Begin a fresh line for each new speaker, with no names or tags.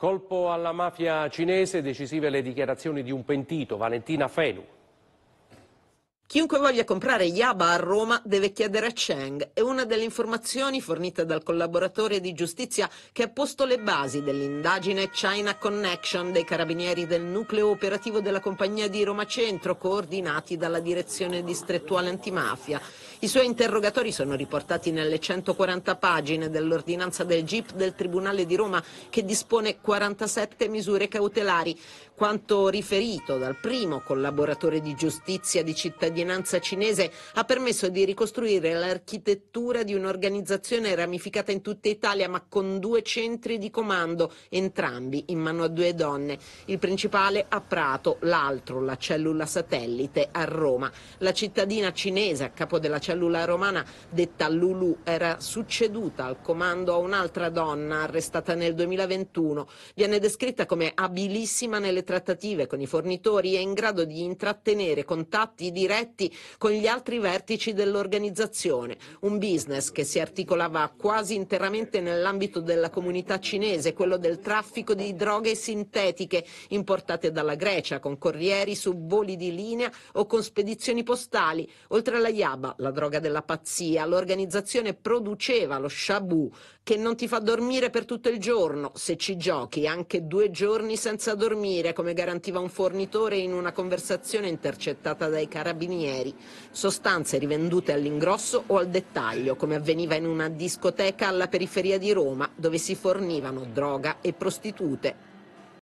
Colpo alla mafia cinese, decisive le dichiarazioni di un pentito, Valentina Felu. Chiunque voglia comprare Yaba a Roma deve chiedere a Cheng, è una delle informazioni fornite dal collaboratore di giustizia che ha posto le basi dell'indagine China Connection dei carabinieri del nucleo operativo della compagnia di Roma Centro, coordinati dalla direzione distrettuale antimafia. I suoi interrogatori sono riportati nelle 140 pagine dell'ordinanza del GIP del Tribunale di Roma che dispone 47 misure cautelari. Quanto riferito dal primo collaboratore di giustizia di cittadini cittadinanza cinese ha permesso di ricostruire l'architettura di un'organizzazione ramificata in tutta Italia ma con due centri di comando, entrambi in mano a due donne. Il principale a Prato, l'altro, la cellula satellite, a Roma. La cittadina cinese a capo della cellula romana, detta Lulu, era succeduta al comando a un'altra donna arrestata nel 2021. Viene descritta come abilissima nelle trattative con i fornitori e in grado di intrattenere contatti diretti diretti con gli altri vertici dell'organizzazione, un business che si articolava quasi interamente nell'ambito della comunità cinese, quello del traffico di droghe sintetiche importate dalla Grecia, con corrieri su voli di linea o con spedizioni postali. Oltre alla Yaba, la droga della pazzia, l'organizzazione produceva lo shabu, che non ti fa dormire per tutto il giorno, se ci giochi, anche due giorni senza dormire, come garantiva un fornitore in una conversazione intercettata dai carabinieri stranieri, sostanze rivendute all'ingrosso o al dettaglio, come avveniva in una discoteca alla periferia di Roma, dove si fornivano droga e prostitute.